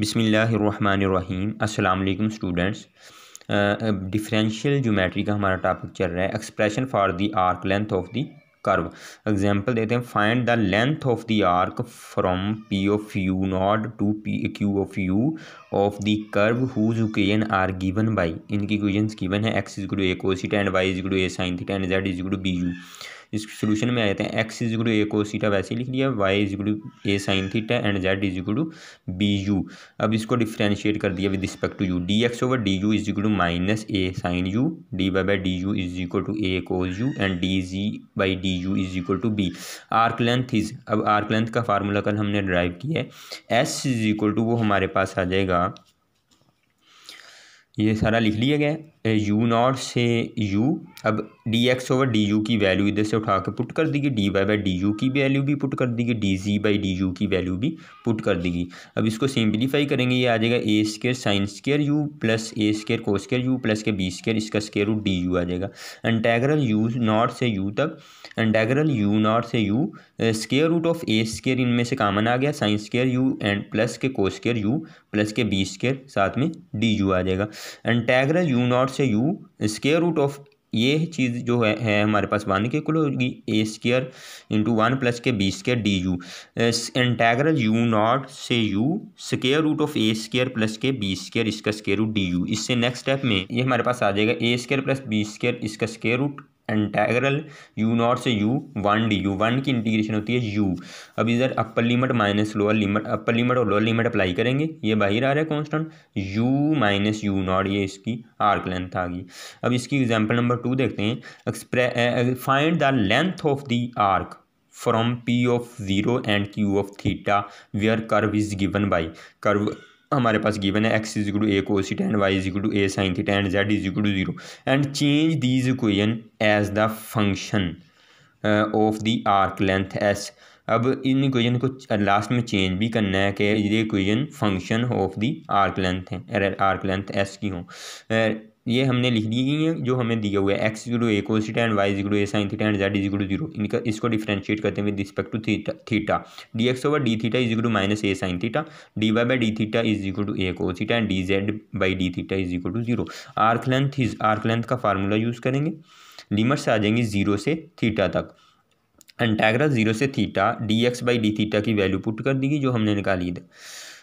बिसमीम् अल्लाम students differential geometry का हमारा टॉपिक चल रहा है expression for the arc length of the curve example देते हैं find the length of the arc from p of u naught to p q of u of the curve whose equation are given by इनकी equations given है x is to a cos and y is to a sine theta and z is to b u इस solution में आ जाते हैं x is गुरु ए को सीटा वैसे ही लिख लिया वाई इज गुरु a sine theta and z is गुरु बी यू अब इसको डिफ्रेंशिएट कर दिया with respect to u d x over d u is गुरु minus a sine u d by by d u is equal to a cos u and d g by d u is equal to b arc length is अब arc length का formula कल हमने drive किया है S is equal to वो हमारे पास आ जाएगा ये सारा लिख लिया गया यू नॉट से यू अब d x over d u की वैल्यू इधर से उठा के पुट कर देगी d y by d u की वैल्यू भी पुट कर देगी d g by d u की वैल्यू भी पुट कर देगी अब इसको सिंप्लीफाई करेंगे ये आ जाएगा a square sine square u plus a square cos square u plus के बी स्केयर इसका स्केयर रूट डी यू आ जाएगा इंटेग्रल यू नॉट से यू तक इंटेग्रल यू नॉट से u square root of a square इनमें से common आ गया sine square u and plus के को स्केयर यू प्लस के बी स्केयर साथ में डी यू आ जाएगा इंटेग्रल यू नॉट पार्ट से यू स्केयर रूट ऑफ ये चीज़ जो है, है हमारे पास वन के कुल होगी a square into one plus के b square d u integral u naught से u square root of a square plus के बी स्केयर इसका स्केयर रूट डी यू इससे नेक्स्ट स्टेप में ये हमारे पास आ जाएगा a square plus b square इसका square root integral u naught से u one d u one की इंटीग्रेशन होती है यू अब इधर upper limit minus lower limit upper limit और लोअर लिमिट अप्लाई करेंगे ये बाहर आ रहा है constant u minus u naught ये इसकी आर्क लेंथ आ गई अब इसकी एग्जाम्पल नंबर टू देखते हैं find the length of the arc from p of zero and q of theta where curve is given by curve हमारे पास गिवन है x is to a cos and y is to a sine the and z is equal to zero and change these equation as the function of the arc length s अब इन equation को last uh, में change भी करना है कि ये equation function of the arc length है आर्क लेंथ एस की हो uh, ये हमने लिख दी हैं जो हमें दिया हुआ है x zero a cos and y zero a sine theta and z is zero zero इनका इसको डिफ्रेंशिएट करते हैं with respect to theta theta d x over d theta is zero minus a sine theta d y by d theta is zero to a cos and d z by d theta is zero to zero arc length is arc length का formula use करेंगे limits आ जाएंगी zero से theta तक integral zero से theta d x by d theta की value put कर दी गई जो हमने निकाली थी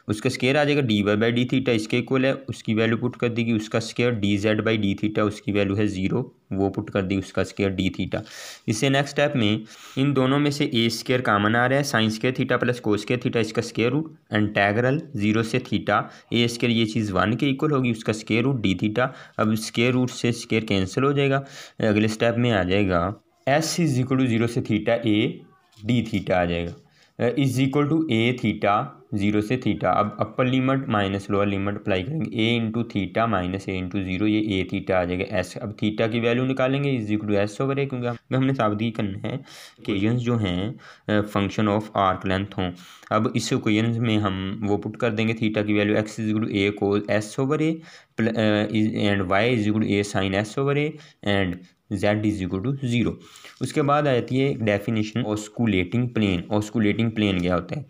उसका स्केयर आ जाएगा d y by d theta इसके इक्वल है उसकी वैल्यू पुट कर देगी उसका square d z by d theta उसकी वैल्यू है जीरो वो पुट कर दी उसका स्केयर डी थीटा इससे नेक्स्ट स्टेप में इन दोनों में से ए स्केयर कामन आ रहा है sines square theta plus cos square theta इसका स्केयर रूट एंटैगरल जीरो से थीटा ए स्केयर ये चीज़ वन के इक्वल होगी उसका स्केयर रूट डी थीटा अब स्केयर रूट से स्केयर कैंसिल हो जाएगा अगले स्टेप में आ जाएगा s is equal to zero से थीटा ए डी थीटा आ जाएगा is equal to a theta zero से थीटा अब upper limit minus lower limit apply करेंगे a into theta minus a into zero ये ए थीटा आ जाएगा S अब थीटा की वैल्यू निकालेंगे is equal to s over a क्योंकि हम, हमने सावधि करना है इक्वेशंस जो हैं फंक्शन ऑफ आर्क लेंथ हों अब इस इक्वेशंस में हम वो पुट कर देंगे थीटा की value x is equal to a cos s over a and y is equal to a sine s over a and z is equal to zero उसके बाद आती है definition osculating plane osculating plane क्या होता है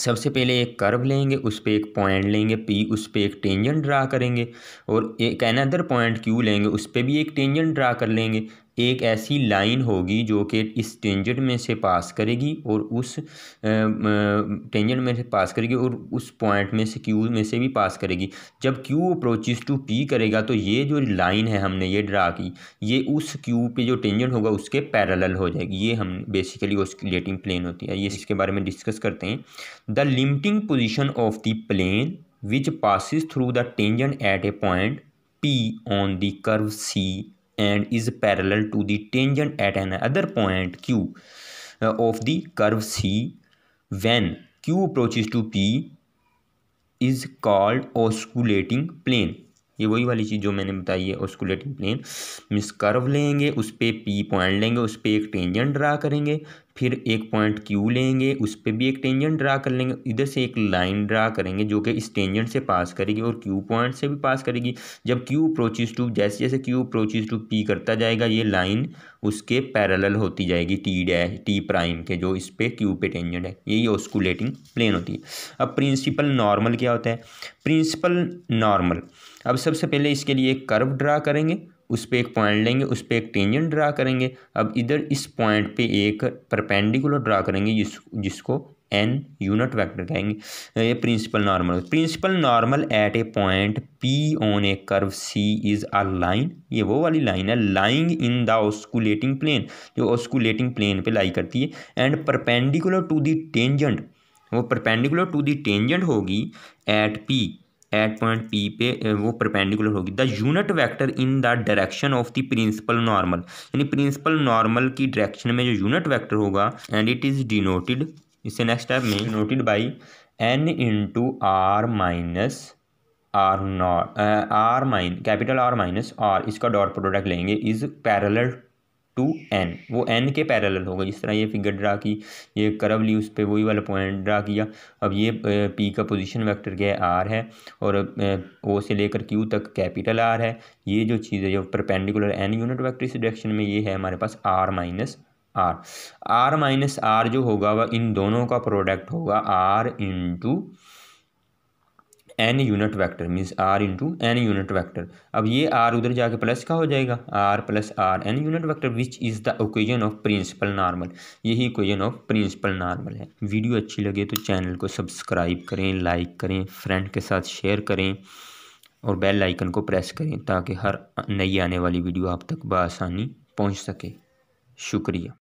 सबसे पहले एक कर्व लेंगे उस पर एक पॉइंट लेंगे पी उस पर एक टेंजेंट ड्रा करेंगे और एक अनदर पॉइंट क्यू लेंगे उस पर भी एक टेंजेंट ड्रा कर लेंगे एक ऐसी लाइन होगी जो कि इस टेंजेंट में से पास करेगी और उस टेंजेंट में से पास करेगी और उस पॉइंट में से क्यू में से भी पास करेगी जब क्यू अप्रोचिस टू पी करेगा तो ये जो लाइन है हमने ये ड्रा की ये उस क्यू पे जो टेंजेंट होगा उसके पैरेलल हो जाएगी ये हम बेसिकली लेटिंग प्लेन होती है ये इसके बारे में डिस्कस करते हैं the limiting position of the plane which passes through the tangent at a point P on दर्व curve C and is parallel to the at another point Q of the curve C when Q approaches to P is called osculating plane ये वही वाली चीज़ जो मैंने बताई है osculating plane miss curve लेंगे उस पर पी पॉइंट लेंगे उस पर एक टेंजेंट ड्रा करेंगे फिर एक पॉइंट क्यू लेंगे उस पर भी एक टेंजेंट ड्रा कर लेंगे इधर से एक लाइन ड्रा करेंगे जो कि इस टेंजेंट से पास करेगी और क्यू पॉइंट से भी पास करेगी जब क्यू अप्रोचिस टू जैसे जैसे क्यू अप्रोचिस टू पी करता जाएगा ये लाइन उसके पैरेलल होती जाएगी टी डैश टी प्राइम के जो इस पर क्यू पे टेंजेंट है यही ऑस्कुलेटिंग प्लेन होती है अब प्रिंसिपल नॉर्मल क्या होता है प्रिंसिपल नॉर्मल अब सबसे पहले इसके लिए एक कर्व ड्रा करेंगे उस पर एक पॉइंट लेंगे उस पर एक टेंजेंट ड्रा करेंगे अब इधर इस पॉइंट पे एक परपेंडिकुलर ड्रा करेंगे जिस जिसको एन यूनिट वेक्टर कहेंगे ये principal normal principal normal at a point P on a curve C is a line ये वो वाली लाइन है lying in the osculating plane जो ऑस्कुलेटिंग प्लेन पे लाई करती है and perpendicular to the tangent वो परपेंडिकुलर टू द टेंजेंट होगी at P at point P पे वो परपेंडिकुलर होगी the unit vector in the direction of the principal normal यानी प्रिंसिपल नॉर्मल की डायरेक्शन में जो यूनिट वैक्टर होगा एंड इट इज़ डिनोटेड इससे नेक्स्ट स्टेप में denoted by n into R minus R not R माइन capital R minus R इसका dot product लेंगे इज पैरल टू एन वो एन के पैरल होगा जिस तरह ये फिगर ड्रा की ये करव ली उस पर वही वाला पॉइंट ड्रा किया अब ये पी का पोजिशन वैक्टर क्या है आर है और ओ से लेकर क्यू तक कैपिटल आर है ये जो चीज़ है जो परपेंडिकुलर एन यूनिट वैक्टर इस डायरेक्शन में ये है हमारे पास R minus R R minus R जो होगा वह इन दोनों का प्रोडक्ट होगा R into n unit vector means R into n unit vector अब ये आर उधर जाके प्लस का हो जाएगा R plus R n unit vector which is the occasion of principal normal यही ओकेजन ऑफ प्रिंसिपल नॉर्मल है वीडियो अच्छी लगे तो चैनल को सब्सक्राइब करें लाइक करें फ्रेंड के साथ शेयर करें और बेल आइकन को प्रेस करें ताकि हर नई आने वाली वीडियो आप तक बसानी पहुँच सके शुक्रिया